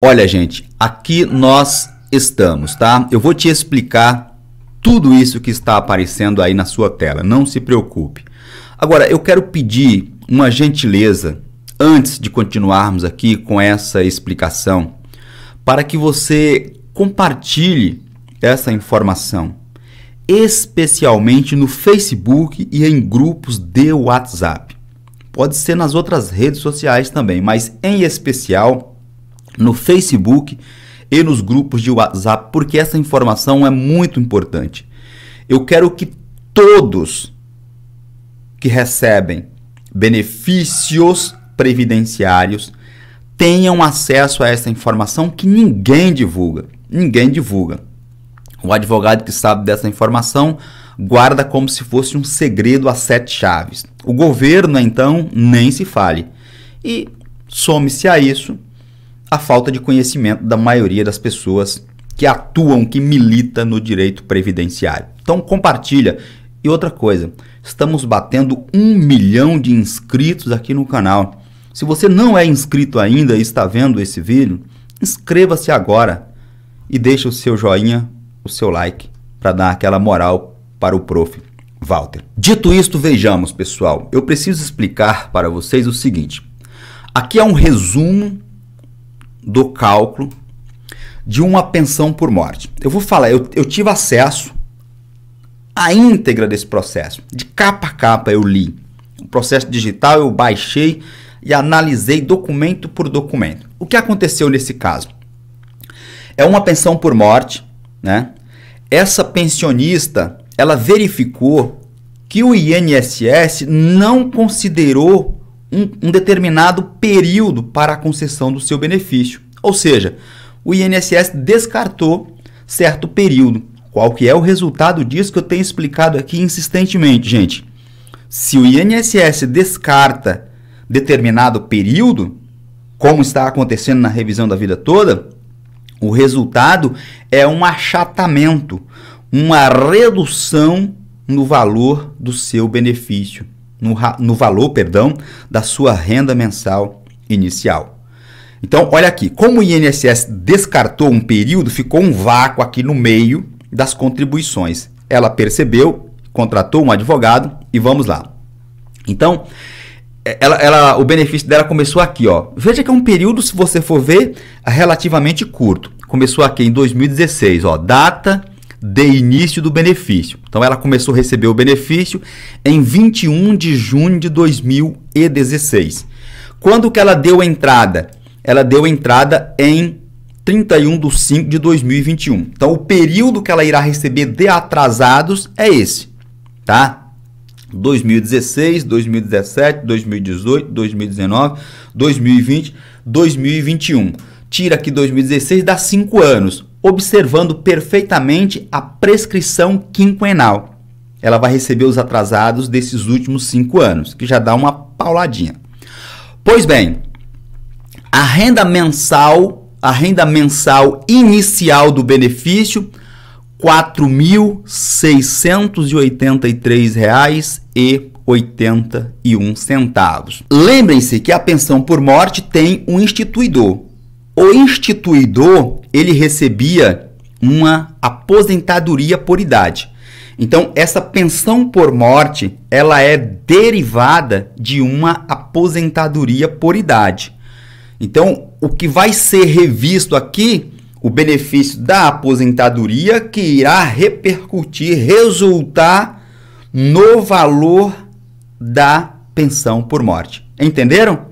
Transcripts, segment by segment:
Olha, gente, aqui nós estamos, tá? Eu vou te explicar tudo isso que está aparecendo aí na sua tela, não se preocupe. Agora, eu quero pedir uma gentileza antes de continuarmos aqui com essa explicação, para que você compartilhe essa informação, especialmente no Facebook e em grupos de WhatsApp. Pode ser nas outras redes sociais também, mas em especial no Facebook e nos grupos de WhatsApp, porque essa informação é muito importante. Eu quero que todos que recebem benefícios previdenciários tenham acesso a essa informação que ninguém divulga. Ninguém divulga. O advogado que sabe dessa informação guarda como se fosse um segredo a sete chaves. O governo, então, nem se fale. E some-se a isso a falta de conhecimento da maioria das pessoas que atuam, que milita no direito previdenciário. Então compartilha. E outra coisa, estamos batendo um milhão de inscritos aqui no canal. Se você não é inscrito ainda e está vendo esse vídeo, inscreva-se agora e deixe o seu joinha, o seu like, para dar aquela moral para o prof. Walter. Dito isto, vejamos, pessoal. Eu preciso explicar para vocês o seguinte. Aqui é um resumo do cálculo de uma pensão por morte. Eu vou falar, eu, eu tive acesso à íntegra desse processo, de capa a capa eu li. O processo digital eu baixei e analisei documento por documento. O que aconteceu nesse caso? É uma pensão por morte, né? Essa pensionista, ela verificou que o INSS não considerou um, um determinado período para a concessão do seu benefício. Ou seja, o INSS descartou certo período. Qual que é o resultado disso que eu tenho explicado aqui insistentemente, gente? Se o INSS descarta determinado período, como está acontecendo na revisão da vida toda, o resultado é um achatamento, uma redução no valor do seu benefício no, no valor, perdão, da sua renda mensal inicial. Então, olha aqui, como o INSS descartou um período, ficou um vácuo aqui no meio das contribuições. Ela percebeu, contratou um advogado e vamos lá. Então, é, ela, ela, o benefício dela começou aqui, ó. Veja que é um período, se você for ver, relativamente curto. Começou aqui em 2016, ó, data de início do benefício. Então ela começou a receber o benefício em 21 de junho de 2016. Quando que ela deu entrada? Ela deu entrada em 31 de 5 de 2021. Então o período que ela irá receber de atrasados é esse, tá? 2016, 2017, 2018, 2019, 2020, 2021. Tira aqui 2016, dá 5 anos observando perfeitamente a prescrição quinquenal. Ela vai receber os atrasados desses últimos cinco anos, que já dá uma pauladinha. Pois bem, a renda mensal, a renda mensal inicial do benefício, R$ 4.683,81. Lembrem-se que a pensão por morte tem um instituidor. O instituidor ele recebia uma aposentadoria por idade. Então, essa pensão por morte, ela é derivada de uma aposentadoria por idade. Então, o que vai ser revisto aqui, o benefício da aposentadoria que irá repercutir, resultar no valor da pensão por morte. Entenderam?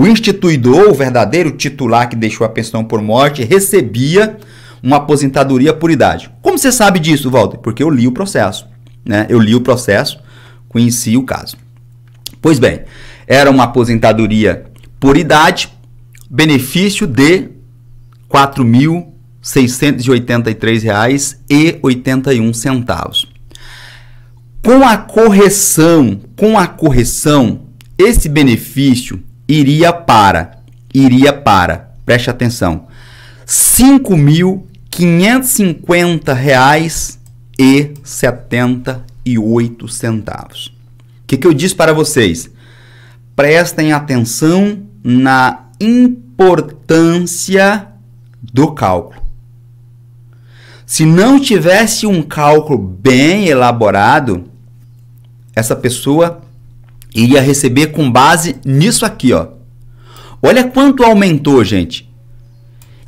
O instituidor, o verdadeiro titular que deixou a pensão por morte, recebia uma aposentadoria por idade. Como você sabe disso, Walter? Porque eu li o processo. Né? Eu li o processo, conheci o caso. Pois bem, era uma aposentadoria por idade, benefício de R$ 4.683,81. Com a correção, com a correção, esse benefício iria para, iria para, preste atenção, cinco mil quinhentos cinquenta reais e setenta e oito centavos. O que, que eu disse para vocês? Prestem atenção na importância do cálculo. Se não tivesse um cálculo bem elaborado, essa pessoa iria receber com base nisso aqui, ó. Olha quanto aumentou, gente.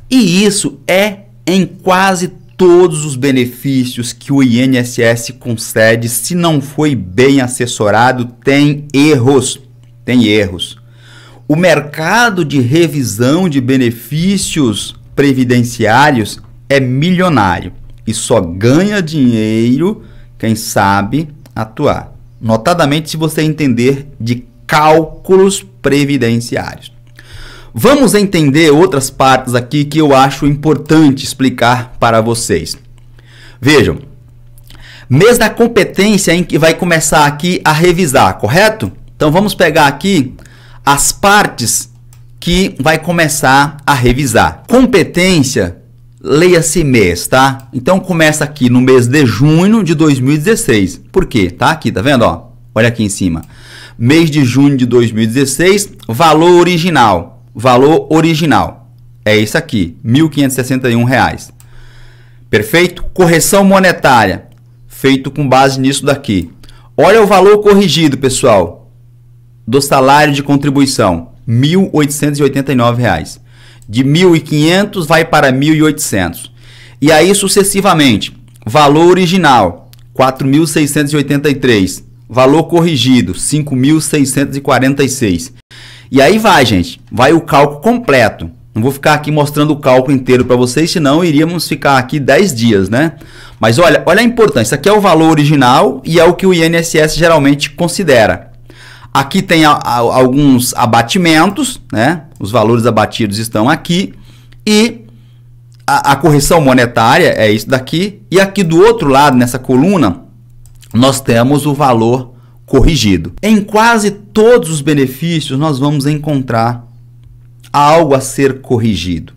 E isso é em quase todos os benefícios que o INSS concede, se não foi bem assessorado, tem erros. Tem erros. O mercado de revisão de benefícios previdenciários é milionário e só ganha dinheiro quem sabe atuar notadamente se você entender de cálculos previdenciários. Vamos entender outras partes aqui que eu acho importante explicar para vocês. Vejam, mês da competência em que vai começar aqui a revisar, correto? Então vamos pegar aqui as partes que vai começar a revisar. Competência leia-se mês, tá? Então começa aqui no mês de junho de 2016. Por quê? Tá aqui, tá vendo? Ó, olha aqui em cima. Mês de junho de 2016, valor original. Valor original. É isso aqui, R$ 1.561. Perfeito? Correção monetária, feito com base nisso daqui. Olha o valor corrigido, pessoal, do salário de contribuição, R$ 1.889. De 1.500 vai para 1.800. E aí sucessivamente. Valor original 4.683. Valor corrigido 5.646. E aí vai, gente. Vai o cálculo completo. Não vou ficar aqui mostrando o cálculo inteiro para vocês, senão iríamos ficar aqui 10 dias, né? Mas olha, olha a importância. aqui é o valor original e é o que o INSS geralmente considera. Aqui tem a, a, alguns abatimentos, né? os valores abatidos estão aqui e a, a correção monetária é isso daqui. E aqui do outro lado, nessa coluna, nós temos o valor corrigido. Em quase todos os benefícios, nós vamos encontrar algo a ser corrigido.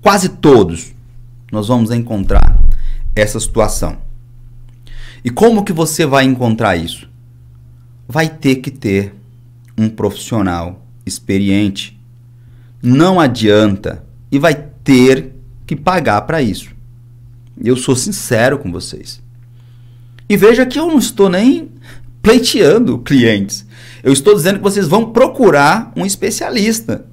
Quase todos nós vamos encontrar essa situação. E como que você vai encontrar isso? Vai ter que ter um profissional experiente não adianta e vai ter que pagar para isso. Eu sou sincero com vocês. E veja que eu não estou nem pleiteando clientes. Eu estou dizendo que vocês vão procurar um especialista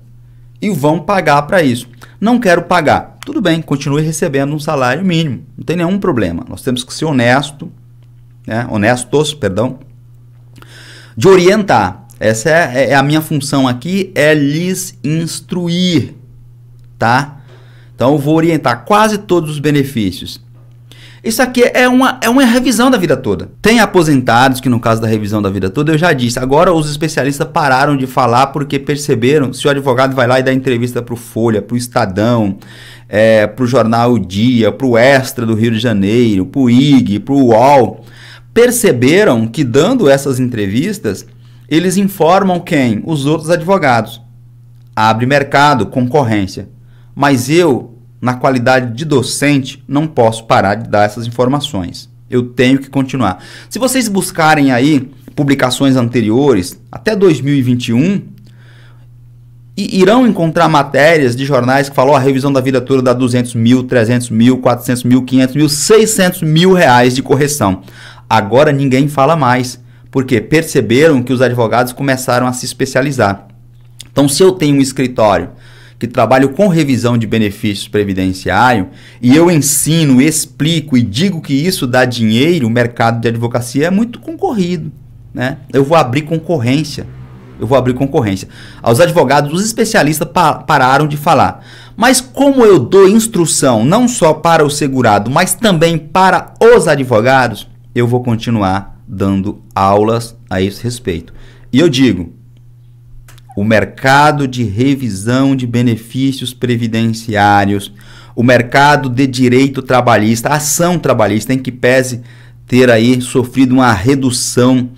e vão pagar para isso. Não quero pagar. Tudo bem, continue recebendo um salário mínimo. Não tem nenhum problema. Nós temos que ser honesto, né? honestos, perdão, de orientar. Essa é, é, é a minha função aqui, é lhes instruir, tá? Então eu vou orientar quase todos os benefícios. Isso aqui é uma, é uma revisão da vida toda. Tem aposentados, que no caso da revisão da vida toda, eu já disse. Agora os especialistas pararam de falar porque perceberam. Se o advogado vai lá e dá entrevista para o Folha, para o Estadão, é, para o jornal O Dia, para o Extra do Rio de Janeiro, para o IG, para o UOL, perceberam que dando essas entrevistas eles informam quem? Os outros advogados. Abre mercado, concorrência. Mas eu, na qualidade de docente, não posso parar de dar essas informações. Eu tenho que continuar. Se vocês buscarem aí publicações anteriores, até 2021, irão encontrar matérias de jornais que falam oh, a revisão da vida toda dá 200 mil, 300 mil, 400 mil, 500 mil, 600 mil reais de correção. Agora ninguém fala mais porque perceberam que os advogados começaram a se especializar. Então, se eu tenho um escritório que trabalho com revisão de benefícios previdenciário e eu ensino, explico e digo que isso dá dinheiro, o mercado de advocacia é muito concorrido. Né? Eu vou abrir concorrência. Eu vou abrir concorrência. Aos advogados, os especialistas pa pararam de falar. Mas como eu dou instrução não só para o segurado, mas também para os advogados, eu vou continuar dando aulas a esse respeito. E eu digo, o mercado de revisão de benefícios previdenciários, o mercado de direito trabalhista, ação trabalhista, em que pese ter aí sofrido uma redução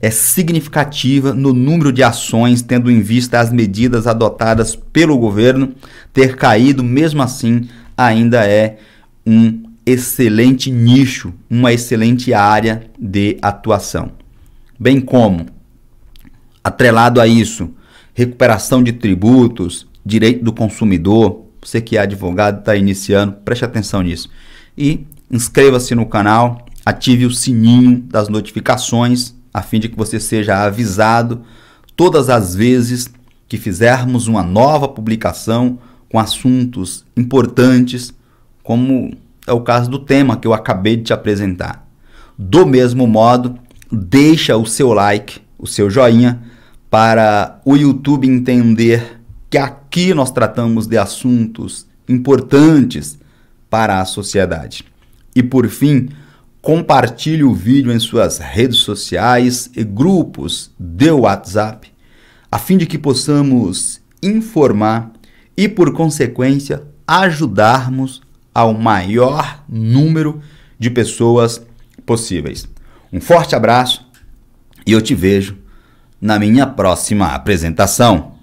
é significativa no número de ações, tendo em vista as medidas adotadas pelo governo, ter caído, mesmo assim, ainda é um excelente nicho, uma excelente área de atuação. Bem como, atrelado a isso, recuperação de tributos, direito do consumidor, você que é advogado, está iniciando, preste atenção nisso. E inscreva-se no canal, ative o sininho das notificações, a fim de que você seja avisado todas as vezes que fizermos uma nova publicação com assuntos importantes como é o caso do tema que eu acabei de te apresentar. Do mesmo modo, deixa o seu like, o seu joinha, para o YouTube entender que aqui nós tratamos de assuntos importantes para a sociedade. E por fim, compartilhe o vídeo em suas redes sociais e grupos de WhatsApp, a fim de que possamos informar e, por consequência, ajudarmos ao maior número de pessoas possíveis. Um forte abraço e eu te vejo na minha próxima apresentação.